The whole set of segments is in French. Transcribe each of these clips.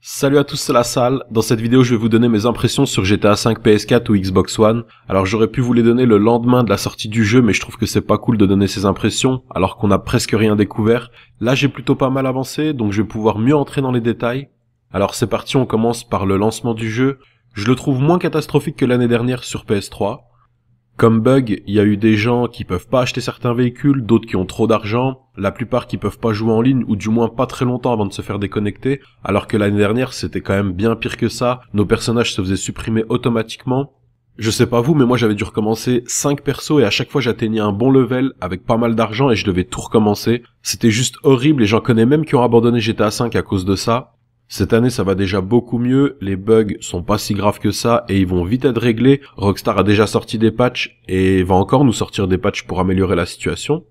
Salut à tous, c'est la salle. Dans cette vidéo, je vais vous donner mes impressions sur GTA V, PS4 ou Xbox One. Alors, j'aurais pu vous les donner le lendemain de la sortie du jeu, mais je trouve que c'est pas cool de donner ces impressions, alors qu'on a presque rien découvert. Là, j'ai plutôt pas mal avancé, donc je vais pouvoir mieux entrer dans les détails. Alors, c'est parti, on commence par le lancement du jeu. Je le trouve moins catastrophique que l'année dernière sur PS3. Comme bug, il y a eu des gens qui peuvent pas acheter certains véhicules, d'autres qui ont trop d'argent, la plupart qui peuvent pas jouer en ligne ou du moins pas très longtemps avant de se faire déconnecter, alors que l'année dernière c'était quand même bien pire que ça, nos personnages se faisaient supprimer automatiquement. Je sais pas vous, mais moi j'avais dû recommencer 5 persos et à chaque fois j'atteignais un bon level avec pas mal d'argent et je devais tout recommencer. C'était juste horrible et j'en connais même qui ont abandonné GTA V à cause de ça. Cette année, ça va déjà beaucoup mieux, les bugs sont pas si graves que ça et ils vont vite être réglés. Rockstar a déjà sorti des patchs et va encore nous sortir des patchs pour améliorer la situation.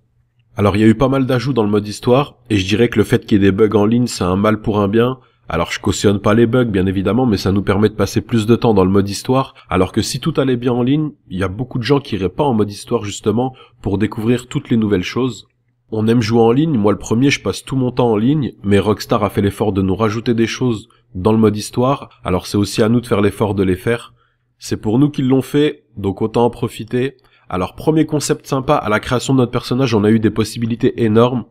Alors il y a eu pas mal d'ajouts dans le mode histoire et je dirais que le fait qu'il y ait des bugs en ligne, c'est un mal pour un bien. Alors je cautionne pas les bugs bien évidemment, mais ça nous permet de passer plus de temps dans le mode histoire, alors que si tout allait bien en ligne, il y a beaucoup de gens qui iraient pas en mode histoire justement pour découvrir toutes les nouvelles choses. On aime jouer en ligne, moi le premier je passe tout mon temps en ligne, mais Rockstar a fait l'effort de nous rajouter des choses dans le mode histoire, alors c'est aussi à nous de faire l'effort de les faire. C'est pour nous qu'ils l'ont fait, donc autant en profiter. Alors premier concept sympa, à la création de notre personnage on a eu des possibilités énormes.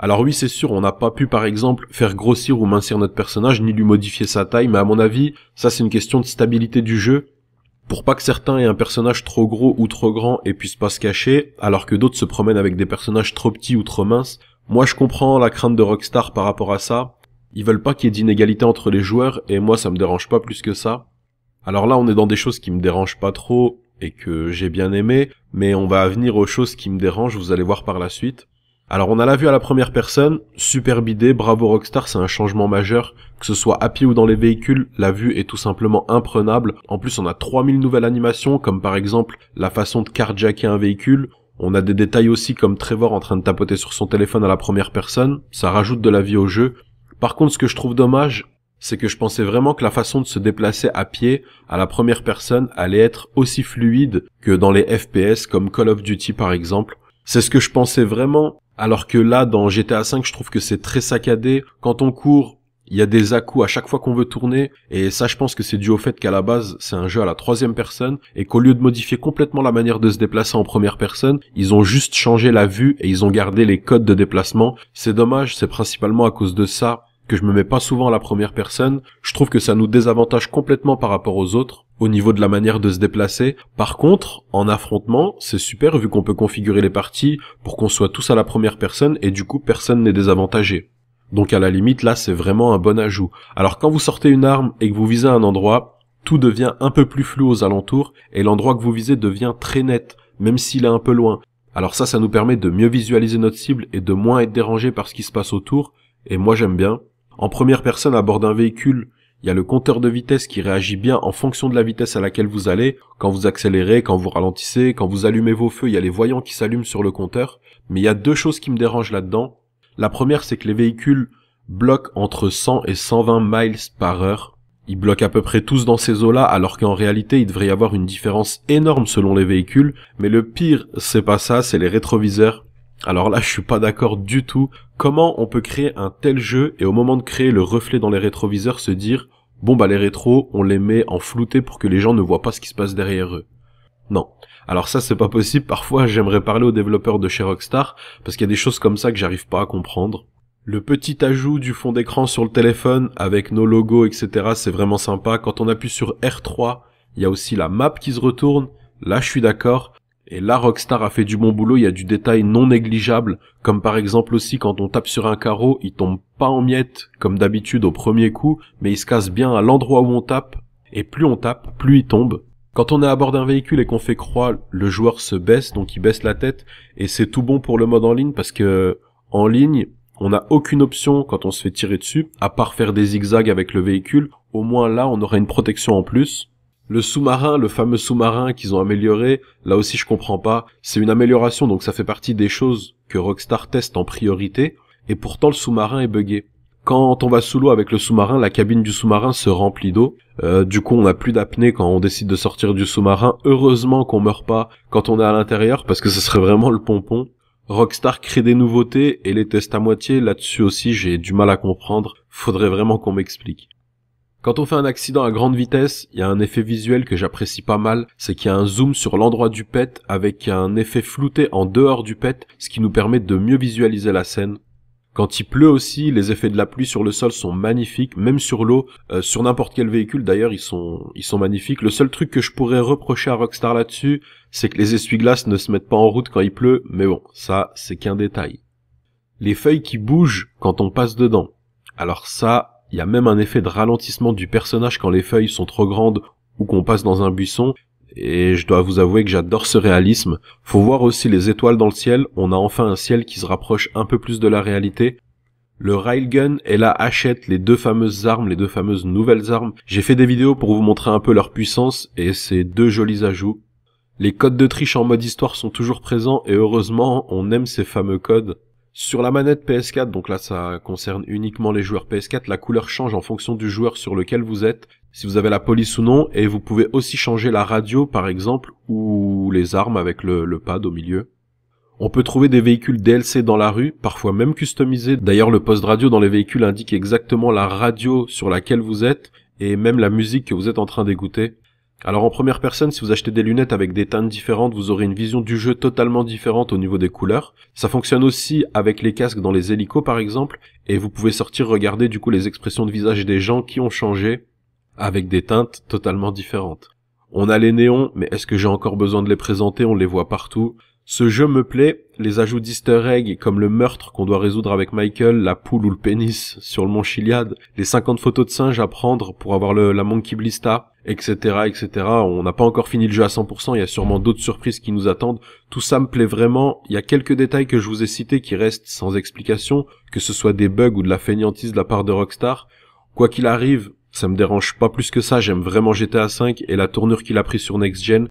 Alors oui c'est sûr, on n'a pas pu par exemple faire grossir ou mincir notre personnage, ni lui modifier sa taille, mais à mon avis, ça c'est une question de stabilité du jeu, pour pas que certains aient un personnage trop gros ou trop grand et puissent pas se cacher, alors que d'autres se promènent avec des personnages trop petits ou trop minces. Moi je comprends la crainte de Rockstar par rapport à ça. Ils veulent pas qu'il y ait d'inégalité entre les joueurs et moi ça me dérange pas plus que ça. Alors là on est dans des choses qui me dérangent pas trop et que j'ai bien aimé, mais on va venir aux choses qui me dérangent, vous allez voir par la suite. Alors on a la vue à la première personne, superbe idée, bravo Rockstar, c'est un changement majeur. Que ce soit à pied ou dans les véhicules, la vue est tout simplement imprenable. En plus on a 3000 nouvelles animations, comme par exemple la façon de carjacker un véhicule, on a des détails aussi comme Trevor en train de tapoter sur son téléphone à la première personne, ça rajoute de la vie au jeu. Par contre, ce que je trouve dommage, c'est que je pensais vraiment que la façon de se déplacer à pied à la première personne allait être aussi fluide que dans les FPS comme Call of Duty par exemple, c'est ce que je pensais vraiment, alors que là, dans GTA V, je trouve que c'est très saccadé. Quand on court, il y a des à à chaque fois qu'on veut tourner, et ça je pense que c'est dû au fait qu'à la base c'est un jeu à la troisième personne, et qu'au lieu de modifier complètement la manière de se déplacer en première personne, ils ont juste changé la vue et ils ont gardé les codes de déplacement. C'est dommage, c'est principalement à cause de ça que je me mets pas souvent à la première personne. Je trouve que ça nous désavantage complètement par rapport aux autres au niveau de la manière de se déplacer. Par contre, en affrontement, c'est super vu qu'on peut configurer les parties pour qu'on soit tous à la première personne et du coup personne n'est désavantagé. Donc à la limite, là, c'est vraiment un bon ajout. Alors quand vous sortez une arme et que vous visez un endroit, tout devient un peu plus flou aux alentours et l'endroit que vous visez devient très net, même s'il est un peu loin. Alors ça, ça nous permet de mieux visualiser notre cible et de moins être dérangé par ce qui se passe autour. Et moi, j'aime bien. En première personne à bord d'un véhicule, il y a le compteur de vitesse qui réagit bien en fonction de la vitesse à laquelle vous allez. Quand vous accélérez, quand vous ralentissez, quand vous allumez vos feux, il y a les voyants qui s'allument sur le compteur. Mais il y a deux choses qui me dérangent là-dedans. La première, c'est que les véhicules bloquent entre 100 et 120 miles par heure. Ils bloquent à peu près tous dans ces eaux-là, alors qu'en réalité, il devrait y avoir une différence énorme selon les véhicules. Mais le pire, c'est pas ça, c'est les rétroviseurs. Alors là, je suis pas d'accord du tout. Comment on peut créer un tel jeu et au moment de créer le reflet dans les rétroviseurs se dire bon bah les rétros, on les met en flouté pour que les gens ne voient pas ce qui se passe derrière eux. Non. Alors ça, c'est pas possible. Parfois, j'aimerais parler aux développeurs de chez Rockstar parce qu'il y a des choses comme ça que j'arrive pas à comprendre. Le petit ajout du fond d'écran sur le téléphone avec nos logos, etc., c'est vraiment sympa. Quand on appuie sur R3, il y a aussi la map qui se retourne. Là, je suis d'accord. Et là, Rockstar a fait du bon boulot, il y a du détail non négligeable, comme par exemple aussi quand on tape sur un carreau, il tombe pas en miettes, comme d'habitude au premier coup, mais il se casse bien à l'endroit où on tape, et plus on tape, plus il tombe. Quand on est à bord d'un véhicule et qu'on fait croix, le joueur se baisse, donc il baisse la tête, et c'est tout bon pour le mode en ligne, parce que, en ligne, on n'a aucune option quand on se fait tirer dessus, à part faire des zigzags avec le véhicule, au moins là on aurait une protection en plus, le sous-marin, le fameux sous-marin qu'ils ont amélioré, là aussi je comprends pas. C'est une amélioration, donc ça fait partie des choses que Rockstar teste en priorité, et pourtant le sous-marin est buggé. Quand on va sous l'eau avec le sous-marin, la cabine du sous-marin se remplit d'eau. Euh, du coup, on n'a plus d'apnée quand on décide de sortir du sous-marin. Heureusement qu'on meurt pas quand on est à l'intérieur, parce que ce serait vraiment le pompon. Rockstar crée des nouveautés et les teste à moitié. Là-dessus aussi, j'ai du mal à comprendre. Faudrait vraiment qu'on m'explique. Quand on fait un accident à grande vitesse, il y a un effet visuel que j'apprécie pas mal, c'est qu'il y a un zoom sur l'endroit du pet avec un effet flouté en dehors du pet, ce qui nous permet de mieux visualiser la scène. Quand il pleut aussi, les effets de la pluie sur le sol sont magnifiques, même sur l'eau, euh, sur n'importe quel véhicule d'ailleurs, ils sont, ils sont magnifiques. Le seul truc que je pourrais reprocher à Rockstar là-dessus, c'est que les essuie-glaces ne se mettent pas en route quand il pleut, mais bon, ça, c'est qu'un détail. Les feuilles qui bougent quand on passe dedans. Alors ça, il y a même un effet de ralentissement du personnage quand les feuilles sont trop grandes ou qu'on passe dans un buisson, et je dois vous avouer que j'adore ce réalisme. Faut voir aussi les étoiles dans le ciel, on a enfin un ciel qui se rapproche un peu plus de la réalité. Le Railgun et la hachette, les deux fameuses armes, les deux fameuses nouvelles armes. J'ai fait des vidéos pour vous montrer un peu leur puissance et ces deux jolis ajouts. Les codes de triche en mode histoire sont toujours présents et heureusement on aime ces fameux codes. Sur la manette PS4, donc là ça concerne uniquement les joueurs PS4, la couleur change en fonction du joueur sur lequel vous êtes, si vous avez la police ou non, et vous pouvez aussi changer la radio par exemple, ou les armes avec le, pad au milieu. On peut trouver des véhicules DLC dans la rue, parfois même customisés. D'ailleurs, le poste radio dans les véhicules indique exactement la radio sur laquelle vous êtes et même la musique que vous êtes en train d'écouter. Alors en première personne, si vous achetez des lunettes avec des teintes différentes, vous aurez une vision du jeu totalement différente au niveau des couleurs. Ça fonctionne aussi avec les casques dans les hélicos par exemple, et vous pouvez sortir regarder du coup les expressions de visage des gens qui ont changé avec des teintes totalement différentes. On a les néons, mais est-ce que j'ai encore besoin de les présenter On les voit partout. Ce jeu me plaît, les ajouts d'easter egg comme le meurtre qu'on doit résoudre avec Michael, la poule ou le pénis sur le mont Chiliad, les 50 photos de singes à prendre pour avoir le, la Monkey Blista, etc., etc. On n'a pas encore fini le jeu à 100%, il y a sûrement d'autres surprises qui nous attendent. Tout ça me plaît vraiment, il y a quelques détails que je vous ai cités qui restent sans explication, que ce soit des bugs ou de la fainéantise de la part de Rockstar. Quoi qu'il arrive, ça me dérange pas plus que ça, j'aime vraiment GTA V et la tournure qu'il a pris sur Next Gen,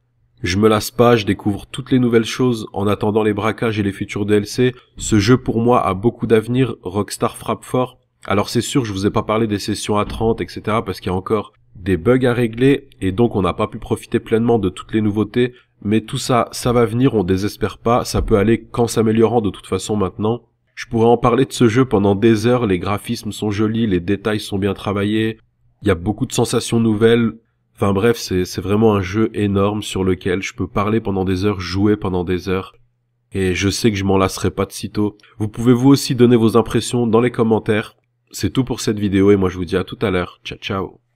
je me lasse pas, je découvre toutes les nouvelles choses en attendant les braquages et les futurs DLC. Ce jeu pour moi a beaucoup d'avenir, Rockstar frappe fort. Alors c'est sûr, je vous ai pas parlé des sessions à 30, etc. parce qu'il y a encore des bugs à régler et donc on n'a pas pu profiter pleinement de toutes les nouveautés. Mais tout ça, ça va venir, on désespère pas, ça peut aller qu'en s'améliorant de toute façon maintenant. Je pourrais en parler de ce jeu pendant des heures, les graphismes sont jolis, les détails sont bien travaillés, il y a beaucoup de sensations nouvelles, Enfin bref, c'est vraiment un jeu énorme sur lequel je peux parler pendant des heures, jouer pendant des heures. Et je sais que je m'en lasserai pas de sitôt. Vous pouvez vous aussi donner vos impressions dans les commentaires. C'est tout pour cette vidéo et moi je vous dis à tout à l'heure. Ciao ciao